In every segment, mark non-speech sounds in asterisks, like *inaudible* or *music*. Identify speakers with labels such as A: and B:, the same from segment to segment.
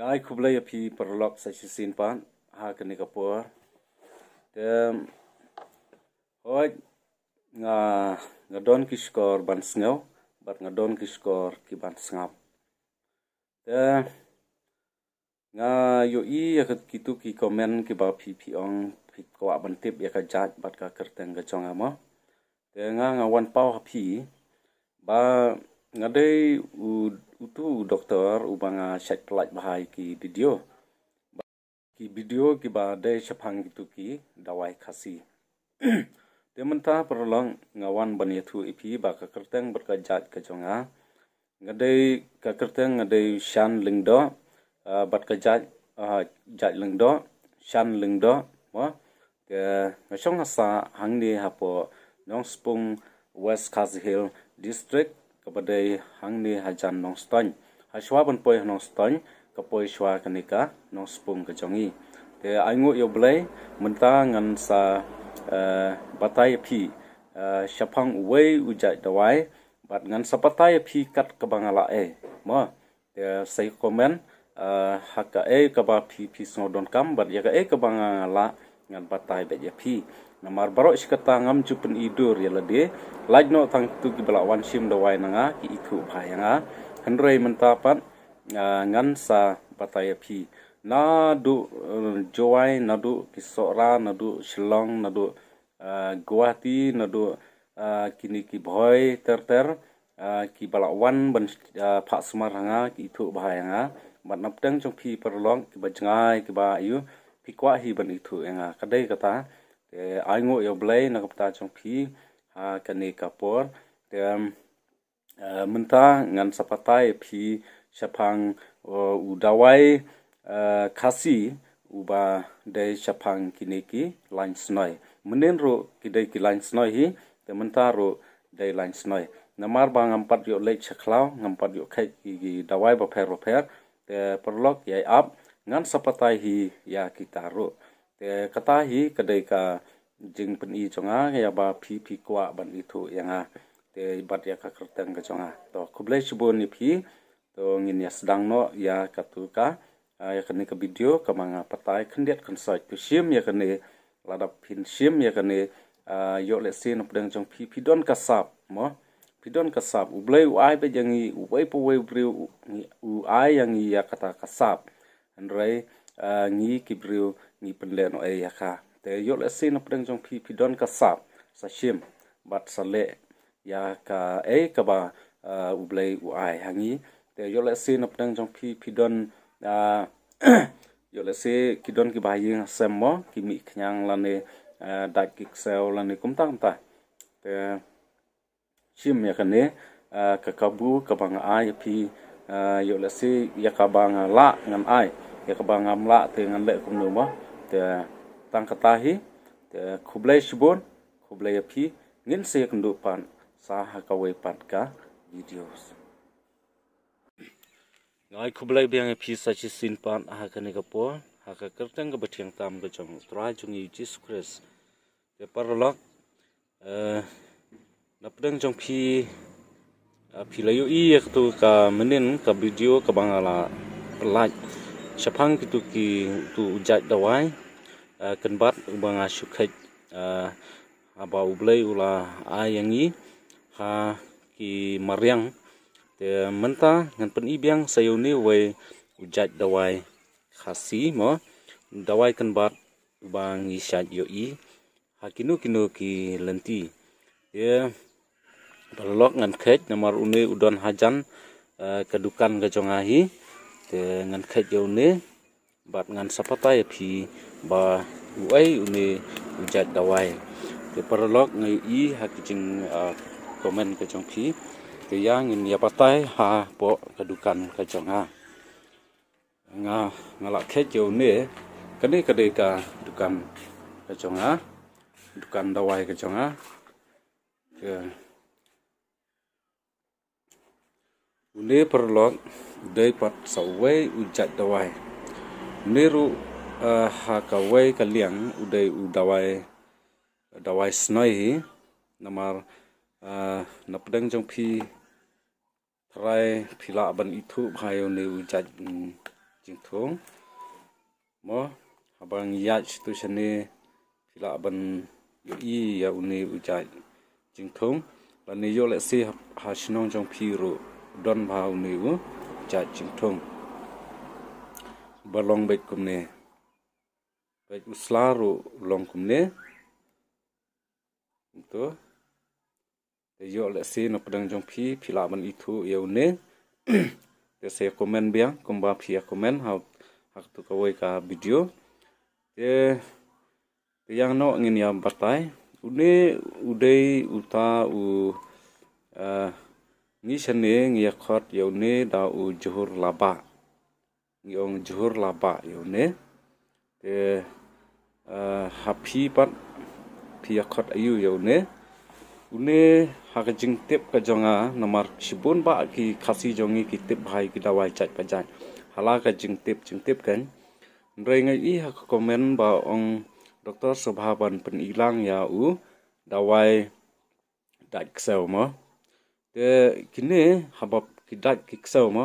A: Gai kublai api perlok saya simpan hak ni kapur. Dem, hoy nga nga don kiskor ban sngau, bar nga don kiskor ki ban sngap. Dem, nga yo i ya kitu ki komen ki ba pi pi ong pi kwa ban tip ya ka jat bat ka kerteng ga chong ama. Dem nga nga wan pau api ha ba nga dei u utu doktor ubanga shek light bahai ki video ki video ki ba de shapang tu ki dawai khasi temanta *clears throat* perlang ngawan bani tu ipi ba ka kerteng berkajat ka jonga ngade ka kerteng ngade shan lingdo bat ka jat jat lingdo shan lingdo wa ke ngasong hasa hangni hapo nongspung west kazhil district បដីហងនីហាចាន់នងស្តាញ់ហើយស្វាបនពុយនងស្តាញ់កពុយស្វាកនិកានងស្ពុងកចងីតែអាយងូយោប្លេមិនតាងាន់សាអឺបតៃភីអឺឆផងវេឧចៃតវ៉ៃបាត់ងាន់សបតៃភីកាត់កបងឡាអេមកតែសៃកូមែនអឺហកអេកបាភីភីសងដនកំបាត់យ៉ាកអេកបងឡា ngan batai be jepi na mar baro is kata ngam jupen idur ya lede laj no tang tu ki bala wan sim da wai nanga ki iku bhayanga hanrei mentapan ah, ngan sa batai api ya na du eh, joai na du kisora na du shillong na du ah, guwati na du ah, kini ki bhoy ter ter ki bala wan ban pak sumar nga ki itu bhayanga Mat nap deng chong pi perlong ki ba jengai ki ba ayu pi kwa hi ban ithu enga kadai kata te aingo yo e blai na kapta chong ki ha kane kapor te munta um, uh, ngan sapatai pi shapang udawai uh, khasi uba de shapang kineki lines noi menen ro kidai ki lines noi hi te munta ro de lines noi namar ba ngampat yo lech khlao ngampat yo khai ki dawai ba phero phero te perlok yai up ngan sapatai hi ya kitaro te kata hi kedai ka jing pen i chonga ya ba phi phi kwa ban i thu yanga te bat ya ka kertang ka chonga to kublai chbu ni phi to ngin ya sdang no ya katu ka ya kene ka video ka manga patai khandet kan sai tu shim ya kene lada pin shim ya kene a yo le sin up dang chong phi phi don ka sap mo phi don ka sap ublai u ai be jangi u wai po wai bri u ai yang ya kata ka sap อันไรงี้กิบริวงี้เป็นเลนเอยค่ะแต่ยกเลสินเป็นจงพีพีดอนกษับสชิมบัดสเลยากาเอกับาอุบเลอุไอหางี้แต่ยกเลสินเป็นจงพีพีดอนยกเลสิกิดอนกิบายิงเซมมอกิมิขยังลันเนดักกิกเซลลันเนกุมตั้งตาแต่ชิมยากันเนกับกบูกับบังไอพียกเลสิยากบังละงันไอ ya kebang amla te ngan le kum nuwa te tang katahi te kublai shibon kublai api ngin se kum du pan sa ha ka we pat ka videos ngai kublai biang api sa chi sin pan ha ka ne ka po ha ka kerteng ka batiang tam ga chong tra chung eh, eh, yu chi sukres te parlak napdang chong pi pi layu i ek tu ka menin ka video ka bangala like Shapang ke tu ki tu ujat dawai eh, kenbat ubang asyukhet eh, haba ublay ula ayang yi ha ki mariang te menta ngan pen ibiang sayuni wai ujat dawai khasi mo dawai kenbat ubang isyat yo i ha kinu kinu ki lenti ya berlok ngan khet nomor une udon hajan eh, kedukan kejongahi ke te ngan khai yo ne bat ngan sapata ya phi ba uai une ujat dawai te paralog ngai i ha kiching comment ke chong phi te yang in ya, ya patai ha po kadukan ka chong ha nga ngala khai yo ne kane kade ka dukan ka chong ha dukan dawai ka chong ha ke Uni perlot dei pat sawai ujat dawai. Niru uh, hakawai kaliang udai udawai dawai snoi namar uh, napdeng jong pi trai pila ban itu bhayo ni ujat jing thong mo habang yat tu sene pila ban yi ya uni ujat jing thong la ni yo le se ha shinong jong pi ru don bhau ni bu cha ching thong balong bait kum ne bait uslaru long kum ne to te yo le se no padang jong phi phila ban i thu yo ne *clears throat* te se comment bia kum ba phi a comment ha hak tu ka ka video te te yang no ngin yam batai ude ude uta u uh, ngi shane ngi khot yone da u juhur laba ngiong juhur laba yone te uh, happy pat phi khot ayu yone une hak jing tip ka jonga namar shibun ba ki khasi jongi ki tip bhai ki dawai chat pa jan hala ka jing tip jing tip kan rei ngai i hak comment ba ong dr subhaban pen ilang ya u dawai dak sel mo te kini habab kidak kiksau ma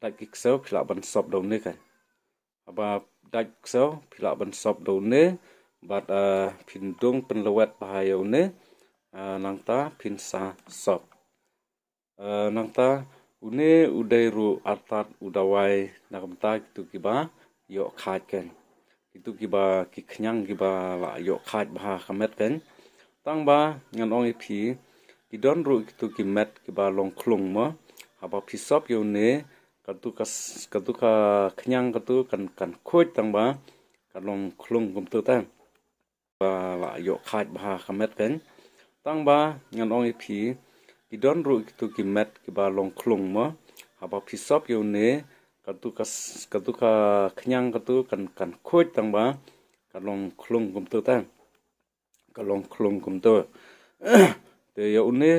A: dak kiksau pila ban sop do ne kan aba dak kiksau pila ban sop do ne bat a uh, pindung pen lewat bahaya ne uh, nang ta pinsa sop uh, nang ta une udai ru atat udawai nak ta tu kiba yo khat kan itu kiba ki khnyang kiba la yo khat bah kamet kan tang ba ngan ong ipi kidon ru tu ki met ki ba long klung mo haba phisop yo ne katu ka katu ka khnyang katu kan kan khoj tang ba kan long klung kum tu ta ba la yo khaj ba ka met pen tang ba ngan ong phi kidon ru tu ki met ki ba long klung mo haba phisop yo ne katu ka katu ka khnyang katu kan kan khoj tang ba kan long klung kum tu ta kan long klung kum tu เดี๋ยวอุนเน่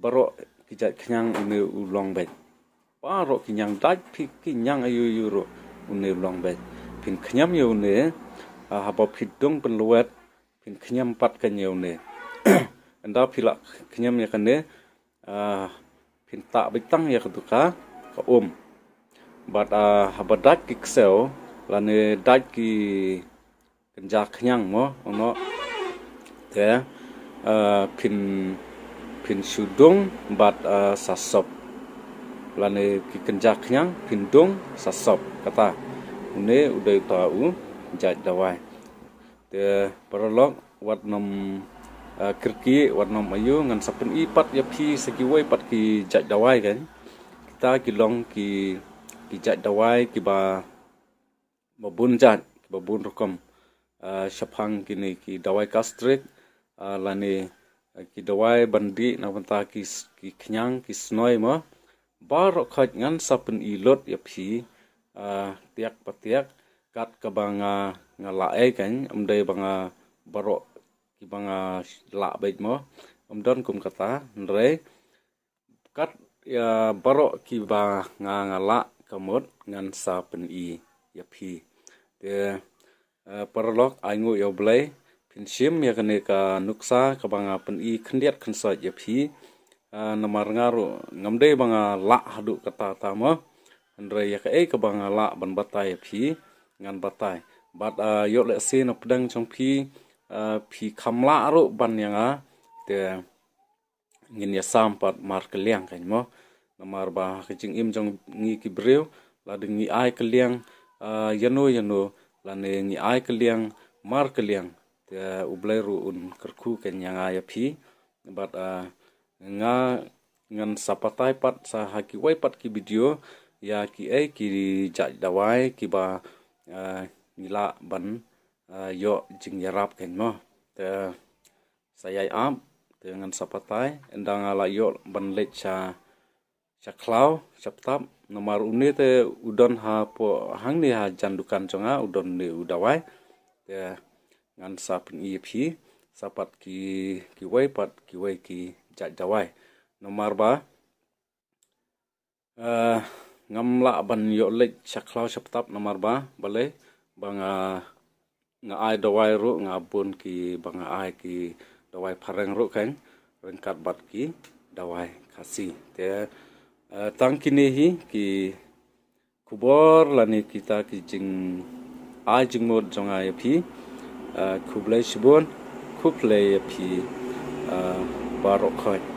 A: บารอกกิจขยังอุนเน่อุลองเบ็ดบารอกกิยังได้พิกิยังอายุยุรอุนเน่อุลองเบ็ดพิงขยังอยุนเนี่ฮับบอพิดดงเป็นลวดพิงขยังปัดกันอยอุนเน่อันดาพิลักขยำยังอย่างนี้พินตักบิดตั้งย่างตุกะกอุมบัดฮับบอดักกิกเซลลานเน่ดักกิกันจากขยังมั้งอุนเน่เดี๋ยว uh, pin pin sudung bat uh, sasop lane ki kenjaknya pindung sasop kata une udah tahu jat dawai te perolok wat nom uh, kerki wat nom ayu ngan sapen ipat ya pi segi wai pat ki jat dawai kan kita kilong ki ki jat dawai ki ba babun jat babun rokom uh, syapang kini ki dawai kastrik ឡានេគីដវ៉ៃបណ្ឌីណវន្តាគីគីខ្ញាំងគីស្នុយមកបារខាច់ងានសាប់នអ៊ីលុតយ៉ាភីអឺទៀកបទៀកកាត់កបាងាងាឡាអេកាញ់អំដេបាងាបរគីបាងាឡាបេកមកអំដនគុំកតារេកាត់យ៉ាបរគីបាងាងាឡាកមុតងានសាប់នអ៊ីយ៉ាភីទេប្រឡកអាយងូយ៉ាប្លេ Pinshim ya kene ka nuksa ka banga pen i khendiat khensoj ya phi namar ngaru ngamde banga la hadu kata tama andre ya ka e ka banga la ban batai ya phi ngan batai bat yo le se na pedang chong phi phi khamla ro ban yanga te ngin ya sam pat mar ka liang kan mo namar ba ka jing im jong ngi ki breu la de ngi ai ka liang yano yano la ne ngi ai ka liang mar ka liang ublay ru un kerku ken yang aya pi but uh, nga ngan sapatai pat sa haki wai pat ki video ya ki e ki jak dawai ki ba uh, nila ban uh, yo jing yarap ken mo te saya am te ngan sapatai endang ala yo ban le cha cha klau cha tap nomar uni te udon ha po hang ni ha jandukan chonga udon ni udawai te yeah. งานสับอีพีสับปัดกีกีไว้ปัดกีไว้กีจัดจาวไว้นมาร์บาเอ่องำละบันยอเล็กชักคลาวชับตับนมาร์บาบัลเล่บังอางาไอดวายรู้งาบุญกีบังอาไอกีดวายพารังรู้แข็งเริงกัดบัดกีดวายคาซีเต่อตั้งกินเฮีกีคุบอร์ลันิกิตาคิจิงไอจิงมดจงไอพี kublai shibon kuplai pi uh, barokhoi